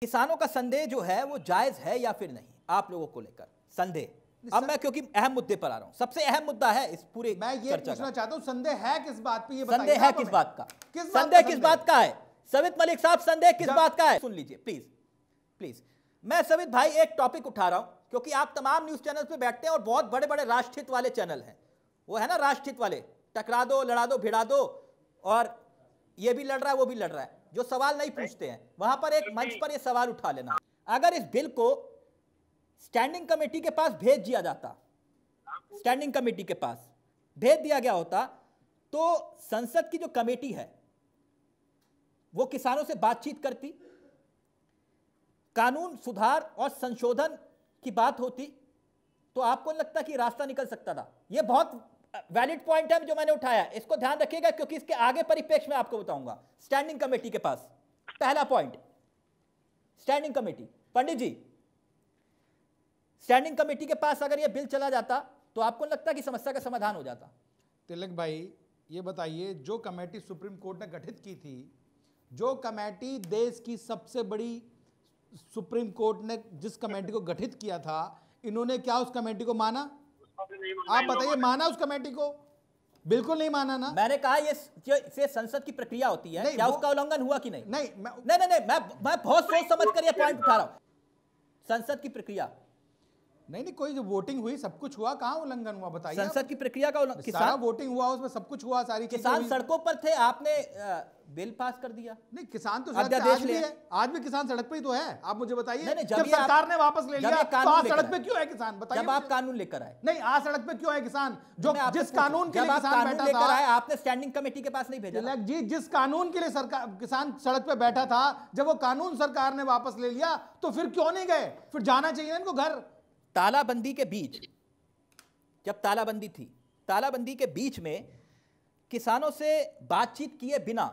किसानों का संदेह जो है वो जायज है या फिर नहीं आप लोगों को लेकर संदेह अब मैं क्योंकि अहम मुद्दे पर आ रहा हूं सबसे अहम मुद्दा है इस पूरे मैं ये पूछना चाहता हूं संदेह है किस बात पे ये संदेह है हाँ, तो किस बात का संदेह किस बात का है सवित मलिक साहब संदेह किस बात का है सुन लीजिए प्लीज प्लीज मैं सवित भाई एक टॉपिक उठा रहा हूं क्योंकि आप तमाम न्यूज चैनल पर बैठते हैं और बहुत बड़े बड़े राष्ट्रित वाले चैनल हैं वो है ना राष्ट्रित वाले टकरा दो लड़ा दो भिड़ा दो और ये भी लड़ रहा है वो भी लड़ रहा है जो सवाल नहीं पूछते हैं वहां पर एक मंच पर यह सवाल उठा लेना अगर इस बिल को स्टैंडिंग कमेटी के पास भेज दिया जाता स्टैंडिंग कमेटी के पास भेज दिया गया होता तो संसद की जो कमेटी है वो किसानों से बातचीत करती कानून सुधार और संशोधन की बात होती तो आपको लगता कि रास्ता निकल सकता था यह बहुत वैलिड पॉइंट है जो मैंने उठाया इसको ध्यान रखिएगा क्योंकि इसके आगे परिप्रेक्ष्य में आपको बताऊंगा स्टैंडिंग कमेटी के पास पहला point standing committee Pandit ji standing committee के पास अगर यह बिल चला जाता तो आपको लगता कि समस्या का समाधान हो जाता तिलक भाई ये बताइए जो कमेटी सुप्रीम कोर्ट ने गठित की थी जो कमेटी देश की सबसे बड़ी सुप्रीम कोर्ट ने जिस कमेटी को गठित किया था इन्होंने क्या उस कमेटी को माना आप बताइए माना उस कमेटी को बिल्कुल नहीं माना ना मैंने कहा ये ये संसद की प्रक्रिया होती है क्या उसका उल्लंघन हुआ कि नहीं नहीं मैं, नहीं नहीं, नहीं मैं मैं बहुत सोच समझ कर ये पॉइंट उठा रहा हूँ संसद की प्रक्रिया नहीं नहीं कोई जो वोटिंग हुई सब कुछ हुआ कहाँ उल्लंघन हुआ बताइए संसद की प्रक्रिया का उल्लंघन किसान वोटिंग हुआ उसमें सब कुछ हुआ सारी किसान सड़कों पर थे आपने बिल पास कर दिया नहीं किसान तो सड़क आज भी है आज भी किसान सड़क पे ही तो है आप मुझे बताइए जब सरकार ने वापस ले लिया तो आज सड़क पे क्यों है किसान बताइए जब आप कानून लेकर आए नहीं आज सड़क पे क्यों है किसान जो जिस कानून के लिए किसान बैठा था आपने स्टैंडिंग कमेटी के पास नहीं भेजा जी जिस कानून के लिए सरकार किसान सड़क पे बैठा था जब वो कानून सरकार ने वापस ले लिया तो फिर क्यों नहीं गए फिर जाना चाहिए इनको घर तालाबंदी के बीच जब तालाबंदी थी तालाबंदी के बीच में किसानों से बातचीत किए बिना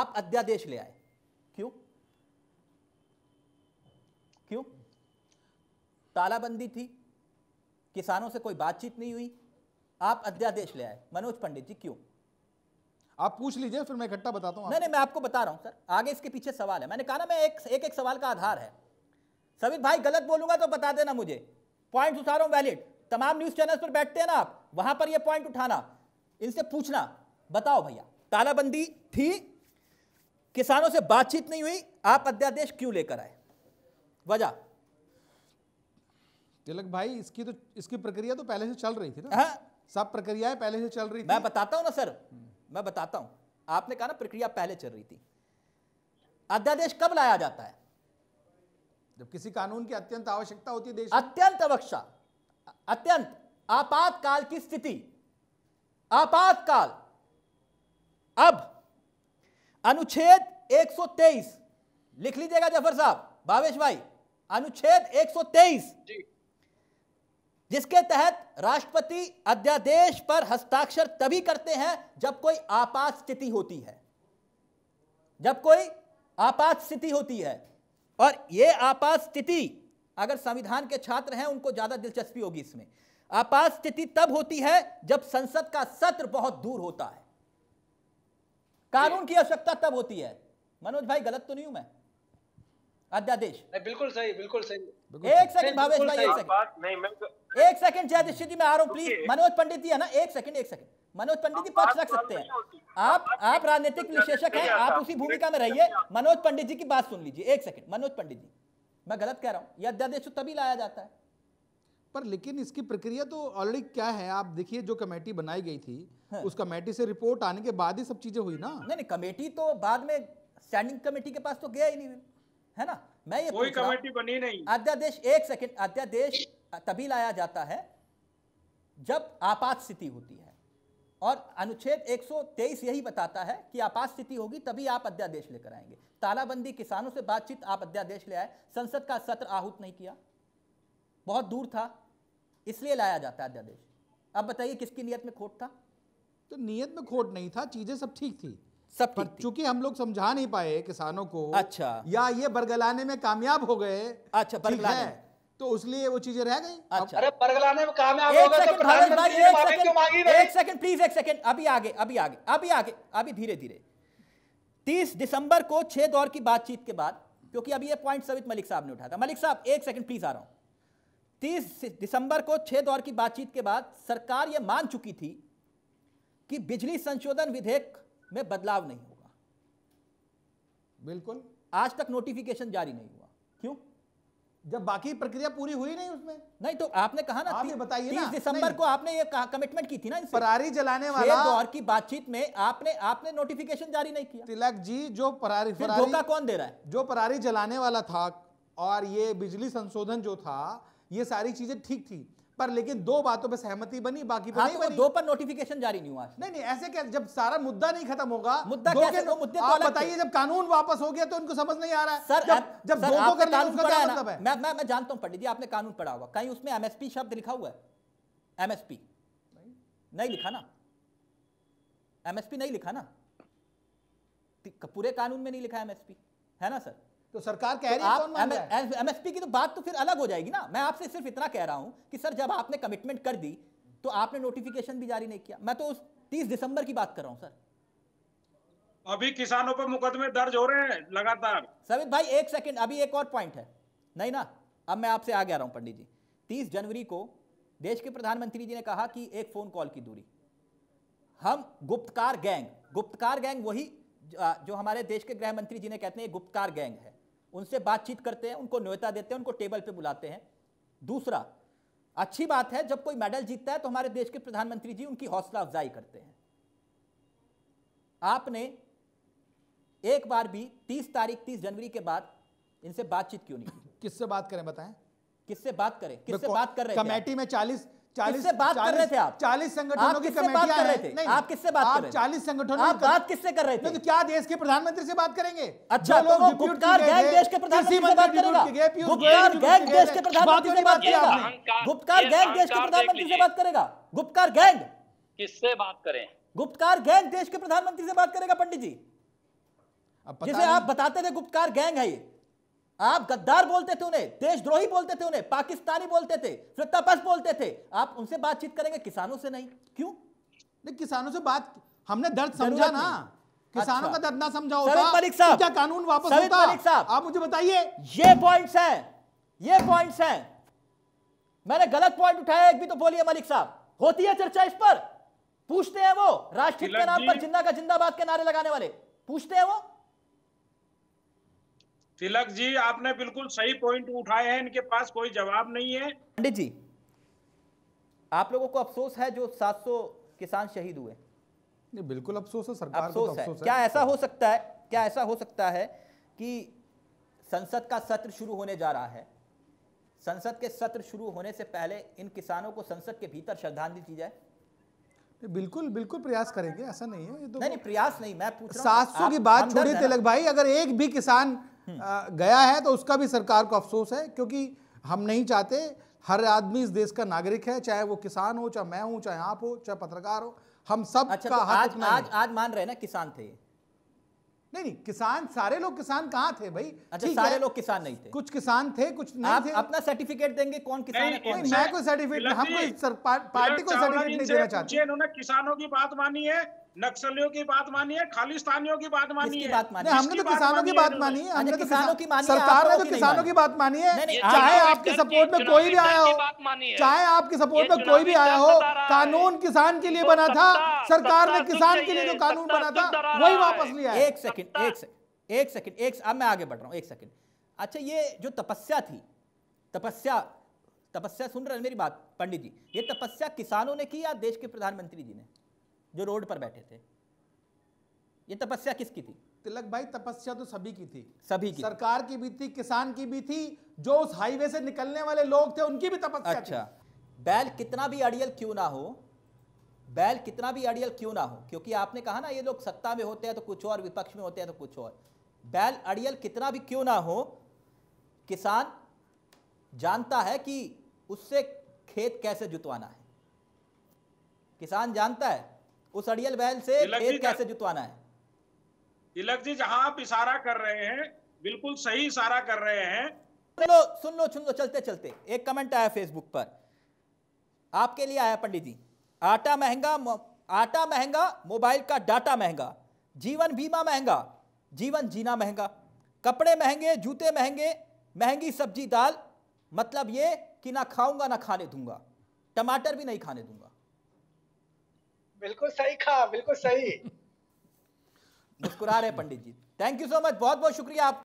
आप अध्यादेश ले आए क्यों क्यों तालाबंदी थी किसानों से कोई बातचीत नहीं हुई आप अध्यादेश ले आए मनोज पंडित जी क्यों आप पूछ लीजिए फिर मैं इकट्ठा बताता हूँ नहीं नहीं मैं आपको बता रहा हूं सर आगे इसके पीछे सवाल है मैंने कहा ना मैं एक एक, एक सवाल का आधार है सभी भाई गलत बोलूंगा तो बता देना मुझे पॉइंट उठा रहा हूं वैलिड तमाम न्यूज चैनल पर बैठते हैं ना आप वहां पर यह पॉइंट उठाना इनसे पूछना बताओ भैया तालाबंदी थी किसानों से बातचीत नहीं हुई आप अध्यादेश क्यों लेकर आए वजह तिलक भाई इसकी तो इसकी प्रक्रिया तो पहले से चल रही थी ना हाँ? सब प्रक्रियाएं पहले से चल रही थी मैं बताता हूं ना सर मैं बताता हूं आपने कहा ना प्रक्रिया पहले चल रही थी अध्यादेश कब लाया जाता है जब किसी कानून की अत्यंत आवश्यकता होती है देश अत्यंत अवश्य अत्यंत आपातकाल की स्थिति आपातकाल अब अनुच्छेद 123 लिख लीजिएगा जफर साहब भावेश भाई अनुच्छेद 123 जिसके तहत राष्ट्रपति अध्यादेश पर हस्ताक्षर तभी करते हैं जब कोई आपात स्थिति होती है जब कोई आपात स्थिति होती है और ये आपात स्थिति अगर संविधान के छात्र हैं उनको ज़्यादा दिलचस्पी होगी इसमें आपात स्थिति तब होती है जब संसद का सत्र बहुत दूर होता है कानून की आवश्यकता तब होती है मनोज भाई गलत तो नहीं हूं मैं अध्यादेश बिल्कुल सही बिल्कुल सही एक सेकंड भावेश भाई एक सेकंड तो- एक सेकंड जयदेश जी मैं आ रहा हूं प्लीज मनोज पंडित जी है ना एक सेकंड एक सेकंड मनोज पंडित जी पक्ष रख सकते हैं आप आप राजनीतिक विशेषक हैं आप उसी भूमिका में रहिए मनोज पंडित जी की बात सुन लीजिए एक सेकंड मनोज पंडित जी मैं गलत कह रहा हूँ यह अध्यादेश तो तभी लाया जाता है पर लेकिन इसकी प्रक्रिया तो ऑलरेडी क्या है आप देखिए जो कमेटी बनाई गई थी हाँ। उस कमेटी से रिपोर्ट आने के बाद ही सब चीजें हुई ना नहीं नहीं कमेटी तो बाद में स्टैंडिंग कमेटी के पास तो गया ही नहीं है ना मैं ये कोई कमेटी बनी नहीं अध्यादेश एक सेकंड अध्यादेश तभी लाया जाता है जब आपात स्थिति होती है और अनुच्छेद 123 यही बताता है कि आपात स्थिति होगी तभी आप अध्यादेश लेकर आएंगे तालाबंदी किसानों से बातचीत आप अध्यादेश ले आए संसद का सत्र आहूत नहीं किया बहुत दूर था इसलिए लाया जाता है अध्यादेश अब बताइए किसकी नियत में खोट था तो नियत में खोट नहीं था चीजें सब ठीक थी सब पर चूंकि हम लोग समझा नहीं पाए किसानों को अच्छा या ये बरगलाने में कामयाब हो गए अच्छा बरगलाने तो इसलिए वो चीजें रह गई अच्छा अरे सेकंड प्लीज एक सेकंड अभी आगे अभी आगे अभी आगे अभी धीरे-धीरे 30 दिसंबर को छह दौर की बातचीत के बाद क्योंकि अभी ये पॉइंट सवित मलिक साहब ने उठाया था मलिक साहब एक सेकंड प्लीज आ रहा हूं तीस दिसंबर को छह दौर की बातचीत के बाद सरकार यह मान चुकी थी कि बिजली संशोधन विधेयक में बदलाव नहीं होगा बिल्कुल आज तक नोटिफिकेशन जारी नहीं हुआ क्यों जब बाकी प्रक्रिया पूरी हुई नहीं उसमें नहीं तो आपने कहा ना आप बताइए ना दिसंबर को आपने ये कमिटमेंट की थी ना परारी जलाने वाला और की बातचीत में आपने आपने नोटिफिकेशन जारी नहीं किया तिलक जी जो परारी धोखा कौन दे रहा है जो परारी जलाने वाला था और ये बिजली संशोधन जो था ये सारी चीजें ठीक थी पर लेकिन दो बातों पर सहमति बनी बाकी पर हाँ, नहीं तो बनी दो पर नोटिफिकेशन जारी नहीं हुआ नहीं नहीं ऐसे क्या जब सारा मुद्दा नहीं खत्म होगा मुद्दा दो के तो मुद्दे तो आप बताइए जब कानून वापस हो गया तो इनको समझ नहीं आ रहा है सर जब, जब सर, दो कर मतलब मैं मैं जानता हूं पंडित जी आपने कानून पढ़ा होगा कहीं उसमें एमएसपी शब्द लिखा हुआ है एमएसपी नहीं लिखा ना एमएसपी नहीं लिखा ना पूरे कानून में नहीं लिखा एमएसपी है ना सर तो सरकार कह तो रही है है एमएसपी की तो बात तो फिर अलग हो जाएगी ना मैं आपसे सिर्फ इतना कह रहा हूं कि सर जब आपने कमिटमेंट कर दी तो आपने नोटिफिकेशन भी जारी नहीं किया मैं तो उस तीस दिसंबर की बात कर रहा हूं सर अभी किसानों पर मुकदमे दर्ज हो रहे हैं लगातार सबित भाई एक सेकेंड अभी एक और पॉइंट है नहीं ना अब मैं आपसे आगे आ रहा हूं पंडित जी तीस जनवरी को देश के प्रधानमंत्री जी ने कहा कि एक फोन कॉल की दूरी हम गुप्तकार गैंग गुप्तकार गैंग वही जो हमारे देश के गृह मंत्री जी ने कहते हैं गुप्तकार गैंग है उनसे बातचीत करते हैं उनको न्योता देते हैं उनको टेबल पर बुलाते हैं दूसरा अच्छी बात है जब कोई मेडल जीतता है तो हमारे देश के प्रधानमंत्री जी उनकी हौसला अफजाई करते हैं आपने एक बार भी 30 तारीख 30 जनवरी के बाद इनसे बातचीत क्यों नहीं किससे बात करें बताएं किससे बात करें किससे बात कर रहे कमेटी में चालीस से बात कर रहे थे आप चालीस संगठनों की बात कर रहे थे आप किससे बात आप चालीस संगठनों आप बात किससे कर रहे तो थे तो क्या देश के प्रधानमंत्री से बात करेंगे अच्छा तो लोग करेगा गुप्तकार गैंग देश के प्रधानमंत्री से बात करेगा गुप्तकार गैंग देश के प्रधानमंत्री से बात करेगा गुप्तकार गैंग किससे बात करें गुप्तकार गैंग देश के प्रधानमंत्री से बात करेगा पंडित जी जिसे आप बताते थे गुप्तकार गैंग है ये आप गद्दार बोलते थे उन्हें देशद्रोही बोलते थे उन्हें पाकिस्तानी बोलते थे फिर तपस बोलते थे आप उनसे बातचीत करेंगे किसानों से नहीं क्यों नहीं किसानों से बात हमने दर्द समझा ना किसानों का अच्छा। दर्द ना समझा होता तो मलिक तो क्या कानून वापस होता साहब आप मुझे बताइए ये पॉइंट्स हैं ये पॉइंट्स हैं मैंने गलत पॉइंट उठाया एक भी तो बोलिए मलिक साहब होती है चर्चा इस पर पूछते हैं वो राष्ट्रीय के नाम पर जिंदा का जिंदाबाद के नारे लगाने वाले पूछते हैं वो तिलक जी आपने बिल्कुल सही पॉइंट उठाए हैं इनके पास कोई जवाब नहीं है पंडित जी आप लोगों को अफसोस है जो 700 किसान शहीद हुए नहीं बिल्कुल अफसोस है सरकार अफसोस, को तो अफसोस है है। क्या ऐसा हो सकता है क्या ऐसा हो सकता है कि संसद का सत्र शुरू होने जा रहा है संसद के सत्र शुरू होने से पहले इन किसानों को संसद के भीतर श्रद्धांजलि दी जाए बिल्कुल बिल्कुल प्रयास करेंगे ऐसा नहीं है ये तो नहीं, नहीं प्रयास नहीं मैं पूछ रहा सात सौ की बात छोड़िए तिलक भाई अगर एक भी किसान हम्म। गया है तो उसका भी सरकार को अफसोस है क्योंकि हम नहीं चाहते हर आदमी इस देश का नागरिक है चाहे वो किसान हो चाहे मैं हूँ चाहे आप हो चाहे पत्रकार हो हम सब अच्छा, का तो आज, आज आज मान रहे ना किसान थे नहीं नहीं किसान सारे लोग किसान कहाँ थे भाई अच्छा सारे लोग किसान नहीं थे कुछ किसान थे कुछ नहीं आप थे अपना सर्टिफिकेट देंगे कौन किसान नहीं, है कौन नहीं, मैं कोई सर्टिफिकेट हम कोई पार्टी को सर्टिफिकेट नहीं देना चाहते इन्होंने किसानों की बात मानी है नक्सलियों की बात मानी है खालिस्तानियों तो तो तो की बात मानी है बात मानी? हमने तो किसानों की बात मानी है हमने किसानों की मानी सरकार ने तो किसानों की बात मानी है चाहे आपके सपोर्ट में कोई भी आया हो चाहे आपके सपोर्ट में कोई भी आया हो कानून किसान के लिए बना था सरकार ने किसान के लिए जो कानून बना था वही वापस लिया एक सेकेंड एक सेकेंड एक सेकेंड एक अब मैं आगे बढ़ रहा हूँ एक सेकेंड अच्छा ये जो तपस्या थी तपस्या तपस्या सुन रहे मेरी बात पंडित जी ये तपस्या किसानों ने की या देश के प्रधानमंत्री जी ने जो रोड पर बैठे थे ये तपस्या किसकी थी तिलक भाई तपस्या तो सभी की थी सभी की सरकार की भी थी किसान की भी थी जो उस हाईवे से निकलने वाले लोग थे उनकी भी तपस्या अच्छा बैल कितना भी अड़ियल क्यों ना हो बैल कितना भी अड़ियल क्यों ना हो क्योंकि आपने कहा ना ये लोग सत्ता में होते हैं तो कुछ और विपक्ष में होते हैं तो कुछ और बैल अड़ियल कितना भी क्यों ना हो किसान जानता है कि उससे खेत कैसे जुतवाना है किसान जानता है उस अड़ियल बैल से खेत कैसे जुतवाना है तिलक जी जहां आप इशारा कर रहे हैं बिल्कुल सही इशारा कर रहे हैं सुन लो सुन लो सुन लो चलते चलते एक कमेंट आया फेसबुक पर आपके लिए आया पंडित जी आटा महंगा आटा महंगा मोबाइल का डाटा महंगा जीवन बीमा महंगा जीवन जीना महंगा कपड़े महंगे जूते महंगे महंगी सब्जी दाल मतलब ये कि ना खाऊंगा ना खाने दूंगा टमाटर भी नहीं खाने दूंगा बिल्कुल सही कहा बिल्कुल सही मुस्कुरा रहे Pandit ji thank you so much बहुत बहुत शुक्रिया आप